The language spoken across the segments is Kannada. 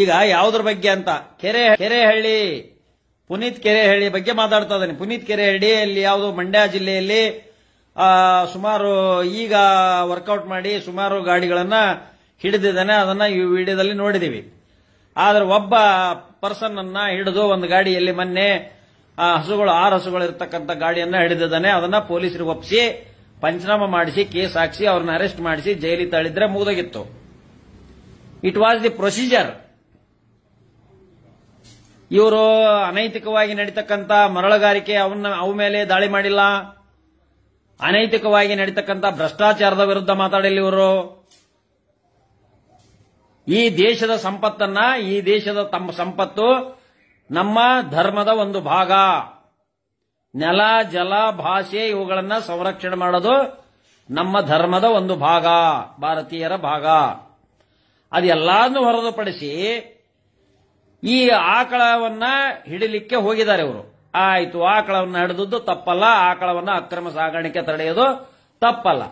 ಈಗ ಯಾವುದ್ರ ಬಗ್ಗೆ ಅಂತ ಕೆರೆ ಕೆರೆಹಳ್ಳಿ ಪುನೀತ್ ಕೆರೆಹಳ್ಳಿ ಬಗ್ಗೆ ಮಾತಾಡ್ತಾ ಇದ್ದಾನೆ ಪುನೀತ್ ಅಲ್ಲಿ ಯಾವುದು ಮಂಡ್ಯ ಜಿಲ್ಲೆಯಲ್ಲಿ ಸುಮಾರು ಈಗ ವರ್ಕೌಟ್ ಮಾಡಿ ಸುಮಾರು ಗಾಡಿಗಳನ್ನ ಹಿಡಿದಿದ್ದಾನೆ ಅದನ್ನ ಈ ವಿಡಿಯೋದಲ್ಲಿ ನೋಡಿದೀವಿ ಆದ್ರೆ ಒಬ್ಬ ಪರ್ಸನ್ ಅನ್ನ ಹಿಡಿದು ಒಂದು ಗಾಡಿಯಲ್ಲಿ ಮೊನ್ನೆ ಆ ಹಸುಗಳು ಆರು ಹಸುಗಳು ಇರತಕ್ಕಂತ ಗಾಡಿಯನ್ನ ಹಿಡಿದಿದ್ದಾನೆ ಅದನ್ನ ಪೊಲೀಸರಿಗೆ ಒಪ್ಪಿಸಿ ಪಂಚನಾಮ ಮಾಡಿಸಿ ಕೇಸ್ ಹಾಕಿಸಿ ಅವ್ರನ್ನ ಅರೆಸ್ಟ್ ಮಾಡಿಸಿ ಜೈಲಿಗೆ ತಳ್ಳಿದ್ರೆ ಮುಗಿದೋಗಿತ್ತು ಇಟ್ ವಾಸ್ ದಿ ಪ್ರೊಸೀಜರ್ ಇವರು ಅನೈತಿಕವಾಗಿ ನಡೀತಕ್ಕಂಥ ಮರಳುಗಾರಿಕೆ ಅವನ್ನ ಅವ ಮೇಲೆ ದಾಳಿ ಮಾಡಿಲ್ಲ ಅನೈತಿಕವಾಗಿ ನಡೀತಕ್ಕಂಥ ಭ್ರಷ್ಟಾಚಾರದ ವಿರುದ್ಧ ಮಾತಾಡಲಿ ಇವರು ಈ ದೇಶದ ಸಂಪತ್ತನ್ನ ಈ ದೇಶದ ತಮ್ಮ ಸಂಪತ್ತು ನಮ್ಮ ಧರ್ಮದ ಒಂದು ಭಾಗ ನೆಲ ಜಲ ಭಾಷೆ ಇವುಗಳನ್ನ ಸಂರಕ್ಷಣೆ ಮಾಡೋದು ನಮ್ಮ ಧರ್ಮದ ಒಂದು ಭಾಗ ಭಾರತೀಯರ ಭಾಗ ಅದೆಲ್ಲಾನು ಹೊರತುಪಡಿಸಿ ಈ ಆಕಳವನ್ನ ಹಿಡಿಲಿಕ್ಕೆ ಹೋಗಿದ್ದಾರೆ ಇವರು ಆಯಿತು ಆಕಳವನ್ನ ಹಿಡಿದದ್ದು ತಪ್ಪಲ್ಲ ಆಕಳವನ್ನ ಅಕ್ರಮ ಸಾಗಾಣಿಕೆ ತಡೆಯೋದು ತಪ್ಪಲ್ಲ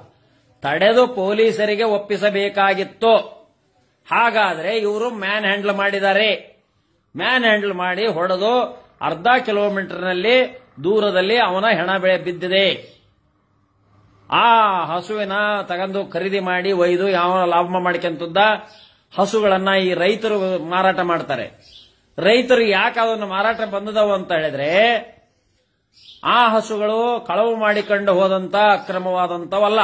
ತಡೆದು ಪೊಲೀಸರಿಗೆ ಒಪ್ಪಿಸಬೇಕಾಗಿತ್ತು ಹಾಗಾದ್ರೆ ಇವರು ಮ್ಯಾನ್ ಹ್ಯಾಂಡಲ್ ಮಾಡಿದ್ದಾರೆ ಮ್ಯಾನ್ ಹ್ಯಾಂಡಲ್ ಮಾಡಿ ಹೊಡೆದು ಅರ್ಧ ನಲ್ಲಿ ದೂರದಲ್ಲಿ ಅವನ ಹೆಣ ಬೆಳೆ ಬಿದ್ದಿದೆ ಆ ಹಸುವಿನ ತಗೊಂಡು ಖರೀದಿ ಮಾಡಿ ಒಯ್ದು ಯಾವ ಲಾಭ ಮಾಡ್ಕೊಂತದ್ದ ಹಸುಗಳನ್ನ ಈ ರೈತರು ಮಾರಾಟ ಮಾಡ್ತಾರೆ ರೈತರು ಯಾಕೆ ಅದನ್ನು ಮಾರಾಟ ಬಂದದವು ಅಂತ ಹೇಳಿದ್ರೆ ಆ ಹಸುಗಳು ಕಳವು ಮಾಡಿಕೊಂಡು ಹೋದಂತ ಅಕ್ರಮವಾದಂತವಲ್ಲ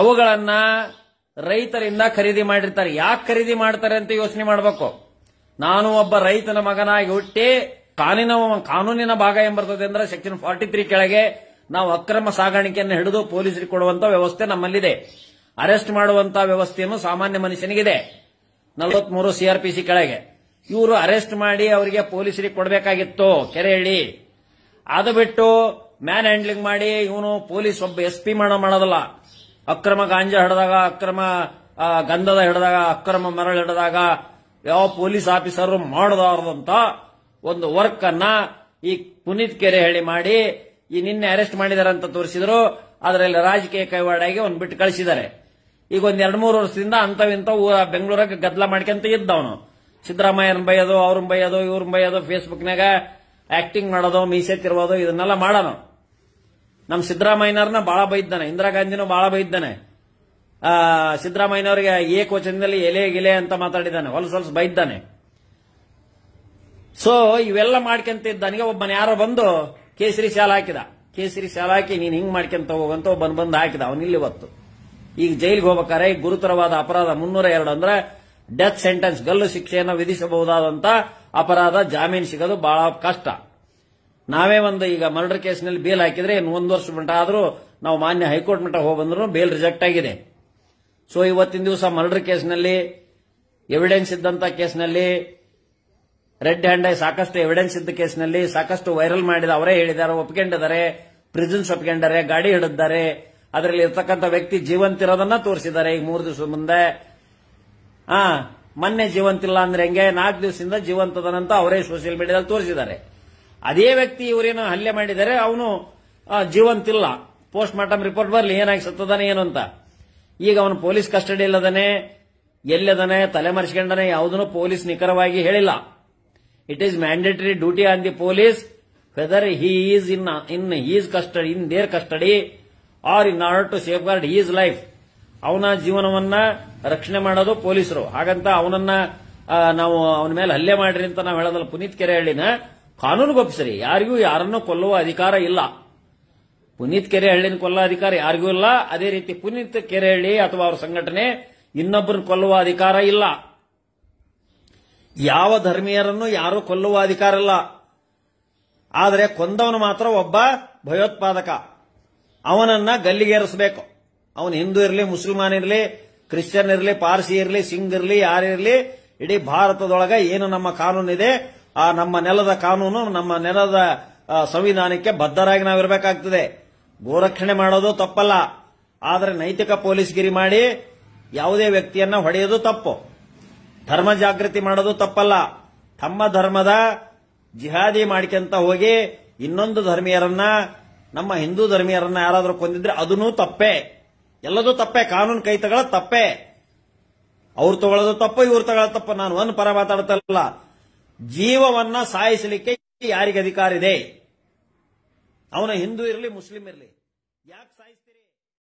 ಅವುಗಳನ್ನ ರೈತರಿಂದ ಖರೀದಿ ಮಾಡಿರ್ತಾರೆ ಯಾಕೆ ಖರೀದಿ ಮಾಡ್ತಾರೆ ಅಂತ ಯೋಚನೆ ಮಾಡಬೇಕು ನಾನು ಒಬ್ಬ ರೈತನ ಮಗನಾಗಿ ಹುಟ್ಟಿ ಕಾನೂನಿನ ಕಾನೂನಿನ ಭಾಗ ಏನ್ ಬರ್ತದೆ ಅಂದ್ರೆ ಸೆಕ್ಷನ್ ಫಾರ್ಟಿ ತ್ರೀ ಕೆಳಗೆ ನಾವು ಅಕ್ರಮ ಸಾಗಾಣಿಕೆಯನ್ನು ಹಿಡಿದು ಪೊಲೀಸರಿಗೆ ಕೊಡುವಂತ ವ್ಯವಸ್ಥೆ ನಮ್ಮಲ್ಲಿದೆ ಅರೆಸ್ಟ್ ಮಾಡುವಂತಹ ವ್ಯವಸ್ಥೆಯನ್ನು ಸಾಮಾನ್ಯ ಮನುಷ್ಯನಿಗಿದೆ ನಲವತ್ಮೂರು ಸಿಆರ್ಪಿಸಿ ಕೆಳಗೆ ಇವರು ಅರೆಸ್ಟ್ ಮಾಡಿ ಅವರಿಗೆ ಪೊಲೀಸರಿಗೆ ಕೊಡಬೇಕಾಗಿತ್ತು ಕೆರೆ ಹೇಳಿ ಅದು ಬಿಟ್ಟು ಮ್ಯಾನ್ ಹ್ಯಾಂಡ್ಲಿಂಗ್ ಮಾಡಿ ಇವನು ಪೊಲೀಸ್ ಒಬ್ಬ ಎಸ್ ಪಿ ಮಾಡೋ ಮಾಡೋದಲ್ಲ ಅಕ್ರಮ ಗಾಂಜಾ ಹಿಡಿದಾಗ ಅಕ್ರಮ ಗಂಧದ ಹಿಡಿದಾಗ ಅಕ್ರಮ ಮರಳು ಹಿಡಿದಾಗ ಯಾವ ಪೊಲೀಸ್ ಆಫೀಸರ್ ಮಾಡದಾರ್ದಂತ ಒಂದು ವರ್ಕ್ ಅನ್ನ ಈ ಪುನೀತ್ ಕೆರೆ ಹೇಳಿ ಮಾಡಿ ಈ ನಿನ್ನೆ ಅರೆಸ್ಟ್ ಮಾಡಿದಾರೆ ಅಂತ ತೋರಿಸಿದ್ರು ಅದರಲ್ಲಿ ರಾಜಕೀಯ ಕೈವಾಡಾಗಿ ಒಂದು ಬಿಟ್ಟು ಕಳಿಸಿದ್ದಾರೆ ಈಗ ಒಂದ್ ಎರಡು ಮೂರು ವರ್ಷದಿಂದ ಅಂತವಿಂಥವು ಬೆಂಗಳೂರಾಗ ಗದ್ದಲ ಮಾಡ್ಕೊಂತ ಇದ್ದವನು ಸಿದ್ದರಾಮಯ್ಯನ ಬೈಯೋದು ಅವ್ರನ್ನ ಬೈಯೋದು ಇವ್ರನ್ನ ಬೈಯೋದು ಫೇಸ್ಬುಕ್ನಾಗ ಆಕ್ಟಿಂಗ್ ಮಾಡೋದು ಮೀಸೆ ತಿರ್ಬೋದು ಇದನ್ನೆಲ್ಲ ಮಾಡೋಣ ನಮ್ಮ ಸಿದ್ದರಾಮಯ್ಯನವ್ರನ್ನ ಬಹಳ ಬೈದ್ದಾನೆ ಇಂದಿರಾ ಗಾಂಧಿನೂ ಬಹಳ ಬೈದ್ದಾನೆ ಸಿದ್ದರಾಮಯ್ಯನವರಿಗೆ ಏಕವಚನದಲ್ಲಿ ಎಲೆ ಗಿಲೆ ಅಂತ ಮಾತಾಡಿದ್ದಾನೆ ಹೊಲಸ ಹೊಲಸ ಬೈದ್ದಾನೆ ಸೊ ಇವೆಲ್ಲ ಮಾಡ್ಕೊಂತ ಇದ್ದಾನಿಗೆ ಒಬ್ಬನ ಯಾರೋ ಬಂದು ಕೇಸರಿ ಶಾಲ ಹಾಕಿದ ಕೇಸರಿ ಶಾಲ ಹಾಕಿ ನೀನು ಹಿಂಗ್ ಮಾಡ್ಕೊಂತ ಹೋಗಂತ ಒಬ್ಬನ್ ಬಂದು ಹಾಕಿದ ಅವನಿಲ್ಲಿ ಇವತ್ತು ಈಗ ಜೈಲಿಗೆ ಹೋಗ್ಬೇಕಾರೆ ಈ ಗುರುತರವಾದ ಅಪರಾಧ ಮುನ್ನೂರ ಎರಡು ಅಂದ್ರೆ ಡೆತ್ ಸೆಂಟೆನ್ಸ್ ಗಲ್ಲು ಶಿಕ್ಷೆಯನ್ನು ವಿಧಿಸಬಹುದಾದಂತ ಅಪರಾಧ ಜಾಮೀನು ಸಿಗೋದು ಬಹಳ ಕಷ್ಟ ನಾವೇ ಒಂದು ಈಗ ಮರ್ಡರ್ ಕೇಸ್ನಲ್ಲಿ ಬೇಲ್ ಹಾಕಿದ್ರೆ ಇನ್ನು ಒಂದು ವರ್ಷ ಮಟ್ಟ ಆದರೂ ನಾವು ಮಾನ್ಯ ಹೈಕೋರ್ಟ್ ಮಟ್ಟ ಹೋಗಿ ಬಂದ್ರು ಬೇಲ್ ರಿಜೆಕ್ಟ್ ಆಗಿದೆ ಸೊ ಇವತ್ತಿನ ದಿವಸ ಮರ್ಡರ್ ಕೇಸ್ನಲ್ಲಿ ಎವಿಡೆನ್ಸ್ ಇದ್ದಂತ ಕೇಸ್ನಲ್ಲಿ ರೆಡ್ ಹ್ಯಾಂಡ್ ಸಾಕಷ್ಟು ಎವಿಡೆನ್ಸ್ ಇದ್ದ ಕೇಸ್ನಲ್ಲಿ ಸಾಕಷ್ಟು ವೈರಲ್ ಮಾಡಿದ ಅವರೇ ಹೇಳಿದ್ದಾರೆ ಒಪ್ಕೊಂಡಿದ್ದಾರೆ ಪ್ರಿಸನ್ಸ್ ಒಪ್ಕೊಂಡಿದ್ದಾರೆ ಗಾಡಿ ಹಿಡಿದ್ದಾರೆ ಅದರಲ್ಲಿ ಇರ್ತಕ್ಕಂಥ ವ್ಯಕ್ತಿ ಜೀವಂತಿರೋದನ್ನ ತೋರಿಸಿದ್ದಾರೆ ಈಗ ಮೂರು ದಿವಸ ಮುಂದೆ ಆ ಮೊನ್ನೆ ಜೀವಂತಿಲ್ಲ ಅಂದ್ರೆ ಹೆಂಗೆ ನಾಲ್ಕು ದಿವಸದಿಂದ ಜೀವಂತದನಂತ ಅವರೇ ಸೋಷಿಯಲ್ ಮೀಡಿಯಾದಲ್ಲಿ ತೋರಿಸಿದ್ದಾರೆ ಅದೇ ವ್ಯಕ್ತಿ ಇವರೇನು ಹಲ್ಲೆ ಮಾಡಿದರೆ ಅವನು ಜೀವಂತಿಲ್ಲ ಪೋಸ್ಟ್ ಮಾರ್ಟಮ್ ರಿಪೋರ್ಟ್ ಬರಲಿ ಏನಾಗಿ ಸತ್ತದಾನೆ ಏನು ಅಂತ ಈಗ ಅವನು ಪೊಲೀಸ್ ಕಸ್ಟಡಿ ಇಲ್ಲದನೆ ಎಲ್ಲದನೆ ತಲೆ ಮರೆಸ್ಕೊಂಡನೆ ಯಾವುದನ್ನು ಪೊಲೀಸ್ ನಿಖರವಾಗಿ ಹೇಳಿಲ್ಲ it is mandatory duty on the police whether he is in in his custody in their custody or in order to safeguard his life ಅವನ ಜೀವನವನ್ನ ರಕ್ಷಣೆ ಮಾಡೋದು ಪೊಲೀಸರು ಹಾಗಂತ ಅವನನ್ನ ನಾವು ಅವನ ಮೇಲೆ ಹಲ್ಲೆ ಮಾಡ್ರಿ ಅಂತ ನಾವು ಹೇಳೋದಲ್ಲ ಪುನೀತ್ ಕೆರೆಹಳ್ಳಿನ ಗೊಪ್ಪಿಸ್ರಿ ಯಾರಿಗೂ ಯಾರನ್ನೂ ಕೊಲ್ಲುವ ಅಧಿಕಾರ ಇಲ್ಲ ಪುನೀತ್ ಕೆರೆಹಳ್ಳಿನ ಕೊಲ್ಲುವ ಅಧಿಕಾರ ಯಾರಿಗೂ ಇಲ್ಲ ಅದೇ ರೀತಿ ಪುನೀತ್ ಕೆರೆಹಳ್ಳಿ ಅಥವಾ ಅವರ ಸಂಘಟನೆ ಇನ್ನೊಬ್ಬರನ್ನು ಕೊಲ್ಲುವ ಅಧಿಕಾರ ಇಲ್ಲ ಯಾವ ಧರ್ಮೀಯರನ್ನು ಯಾರೂ ಕೊಲ್ಲುವ ಅಧಿಕಾರ ಇಲ್ಲ ಆದರೆ ಕೊಂದವನು ಮಾತ್ರ ಒಬ್ಬ ಭಯೋತ್ಪಾದಕ ಅವನನ್ನ ಗಲ್ಲಿಗೇರಿಸಬೇಕು ಅವನು ಹಿಂದೂ ಇರಲಿ ಮುಸಲ್ಮಾನ್ ಇರಲಿ ಕ್ರಿಶ್ಚಿಯನ್ ಇರಲಿ ಪಾರ್ಸಿ ಇರಲಿ ಸಿಂಗ್ ಇರಲಿ ಯಾರಿರಲಿ ಇಡೀ ಭಾರತದೊಳಗ ಏನು ನಮ್ಮ ಕಾನೂನಿದೆ ಆ ನಮ್ಮ ನೆಲದ ಕಾನೂನು ನಮ್ಮ ನೆಲದ ಸಂವಿಧಾನಕ್ಕೆ ಬದ್ಧರಾಗಿ ನಾವಿರಬೇಕಾಗ್ತದೆ ಗೋರಕ್ಷಣೆ ಮಾಡೋದು ತಪ್ಪಲ್ಲ ಆದರೆ ನೈತಿಕ ಪೊಲೀಸ್ಗಿರಿ ಮಾಡಿ ಯಾವುದೇ ವ್ಯಕ್ತಿಯನ್ನ ಹೊಡೆಯೋದು ತಪ್ಪು ಧರ್ಮ ಜಾಗೃತಿ ಮಾಡೋದು ತಪ್ಪಲ್ಲ ತಮ್ಮ ಧರ್ಮದ ಜಿಹಾದಿ ಮಾಡಿಕೊಂತ ಹೋಗಿ ಇನ್ನೊಂದು ಧರ್ಮೀಯರನ್ನ ನಮ್ಮ ಹಿಂದೂ ಧರ್ಮೀಯರನ್ನ ಯಾರಾದರೂ ಕೊಂದಿದ್ರೆ ಅದನ್ನೂ ತಪ್ಪೆ ಎಲ್ಲದೂ ತಪ್ಪೆ ಕಾನೂನು ಕೈ ತಗೊಳ ತಪ್ಪೆ ಅವ್ರು ತಗೊಳ್ಳೋದು ತಪ್ಪು ಇವ್ರು ತಗೊಳ್ಳೋದು ತಪ್ಪು ನಾನು ಒಂದು ಪರ ಮಾತಾಡ್ತಾ ಜೀವವನ್ನ ಸಾಯಿಸಲಿಕ್ಕೆ ಯಾರಿಗೆ ಅಧಿಕಾರ ಇದೆ ಅವನ ಹಿಂದೂ ಇರಲಿ ಮುಸ್ಲಿಂ ಇರಲಿ ಯಾಕೆ